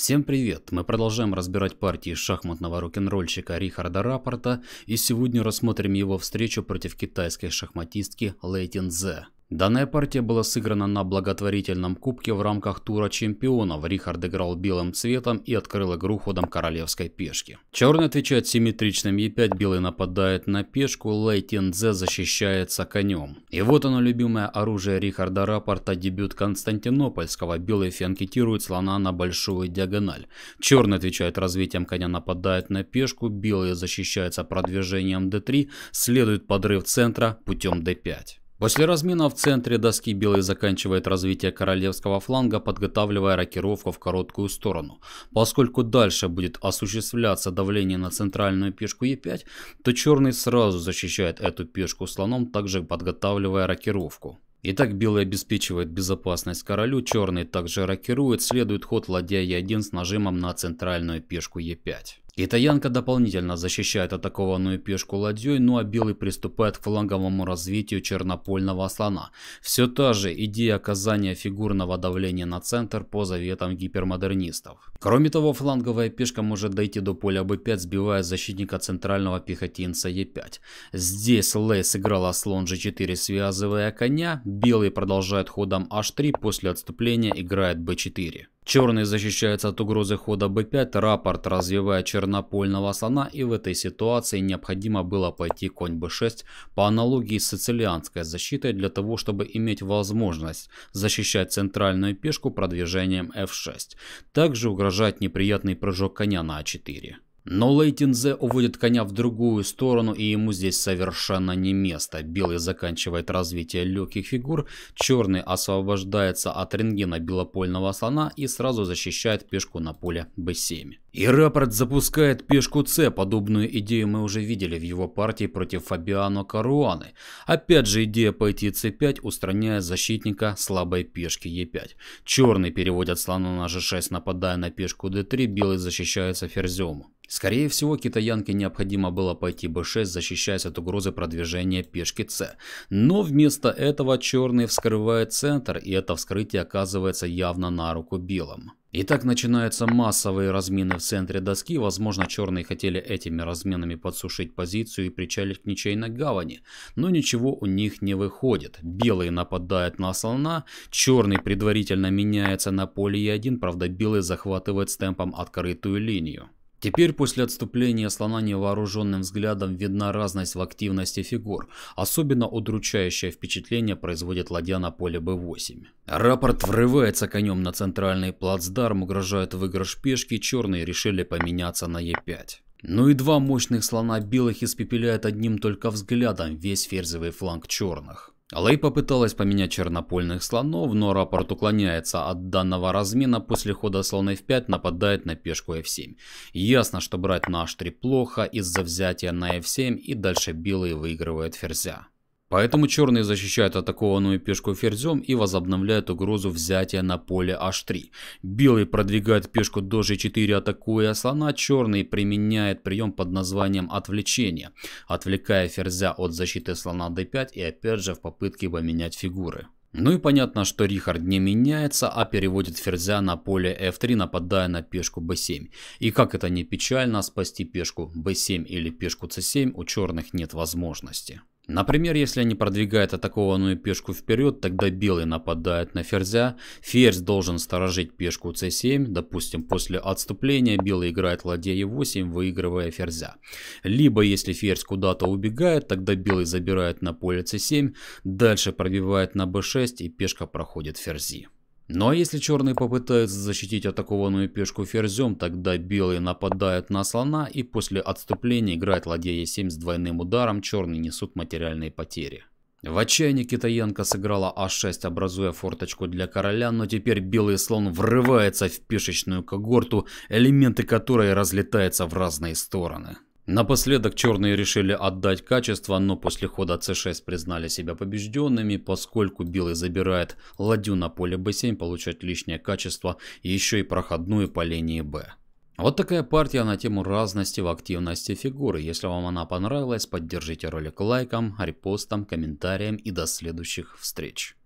Всем привет! Мы продолжаем разбирать партии шахматного рок-н-ролльщика Рихарда Рапорта и сегодня рассмотрим его встречу против китайской шахматистки Лейтин Зе. Данная партия была сыграна на благотворительном кубке в рамках тура чемпионов. Рихард играл белым цветом и открыл игру ходом королевской пешки. Черный отвечает симметричным Е5, белый нападает на пешку, Лейтин Дзе защищается конем. И вот оно любимое оружие Рихарда Рапорта, дебют Константинопольского. Белый фианкетирует слона на большую диагональ. Черный отвечает развитием коня, нападает на пешку, белый защищается продвижением d3, следует подрыв центра путем d5. После размина в центре доски белый заканчивает развитие королевского фланга, подготавливая рокировку в короткую сторону. Поскольку дальше будет осуществляться давление на центральную пешку Е5, то черный сразу защищает эту пешку слоном, также подготавливая рокировку. Итак, белый обеспечивает безопасность королю, черный также рокирует, следует ход ладья Е1 с нажимом на центральную пешку Е5. Итаянка дополнительно защищает атакованную пешку ладьей, ну а белый приступает к фланговому развитию чернопольного слона. Все та же идея оказания фигурного давления на центр по заветам гипермодернистов. Кроме того, фланговая пешка может дойти до поля b5, сбивая защитника центрального пехотинца e5. Здесь Лей сыграла слон g4, связывая коня. Белый продолжает ходом h3, после отступления играет b4. Черный защищается от угрозы хода b5, рапорт развивает чернопольного слона и в этой ситуации необходимо было пойти конь b6 по аналогии с сицилианской защитой для того, чтобы иметь возможность защищать центральную пешку продвижением f6. Также угрожать неприятный прыжок коня на a4. А но Лейтинзе уводит коня в другую сторону, и ему здесь совершенно не место. Белый заканчивает развитие легких фигур, черный освобождается от рентгена белопольного слона и сразу защищает пешку на поле b7. И рапорт запускает пешку c, Подобную идею мы уже видели в его партии против Фабиано Каруаны. Опять же идея пойти c5, устраняя защитника слабой пешки e5. Черный переводит слона на g6, нападая на пешку d3, белый защищается ферзем. Скорее всего, китаянке необходимо было пойти Б6, защищаясь от угрозы продвижения пешки c, Но вместо этого черный вскрывает центр, и это вскрытие оказывается явно на руку белым. Итак, начинаются массовые размины в центре доски, возможно черные хотели этими разминами подсушить позицию и причалить к ничейной гавани, но ничего у них не выходит. Белые нападают на слона, черный предварительно меняется на поле Е1, правда белый захватывает с темпом открытую линию. Теперь после отступления слона невооруженным взглядом видна разность в активности фигур. Особенно удручающее впечатление производит ладья на поле Б-8. Рапорт врывается конем на центральный плацдарм, угрожает выигрыш пешки, черные решили поменяться на Е5. Ну и два мощных слона белых испепеляет одним только взглядом весь ферзевый фланг черных. Лэй попыталась поменять чернопольных слонов, но рапорт уклоняется от данного размена после хода слона f5 нападает на пешку f7. Ясно, что брать на h3 плохо из-за взятия на f7 и дальше белые выигрывают ферзя. Поэтому черные защищают атакованную пешку ферзем и возобновляют угрозу взятия на поле h3. Белый продвигает пешку до g4, атакуя слона. Черный применяет прием под названием отвлечение, отвлекая ферзя от защиты слона d5 и опять же в попытке поменять фигуры. Ну и понятно, что Рихард не меняется, а переводит ферзя на поле f3, нападая на пешку b7. И как это не печально, спасти пешку b7 или пешку c7 у черных нет возможности. Например, если они продвигают атакованную пешку вперед, тогда белый нападает на ферзя. Ферзь должен сторожить пешку c7. Допустим, после отступления белый играет ладья e8, выигрывая ферзя. Либо если ферзь куда-то убегает, тогда белый забирает на поле c7, дальше пробивает на b6 и пешка проходит ферзи. Но если черные попытаются защитить атакованную пешку ферзем, тогда белые нападают на слона и после отступления играет ладья e7 с двойным ударом, черные несут материальные потери. В отчаянии китаянка сыграла а6, образуя форточку для короля, но теперь белый слон врывается в пешечную когорту, элементы которой разлетаются в разные стороны. Напоследок черные решили отдать качество, но после хода c6 признали себя побежденными, поскольку белый забирает ладью на поле b7, получает лишнее качество и еще и проходную по линии b. Вот такая партия на тему разности в активности фигуры. Если вам она понравилась, поддержите ролик лайком, репостом, комментарием и до следующих встреч.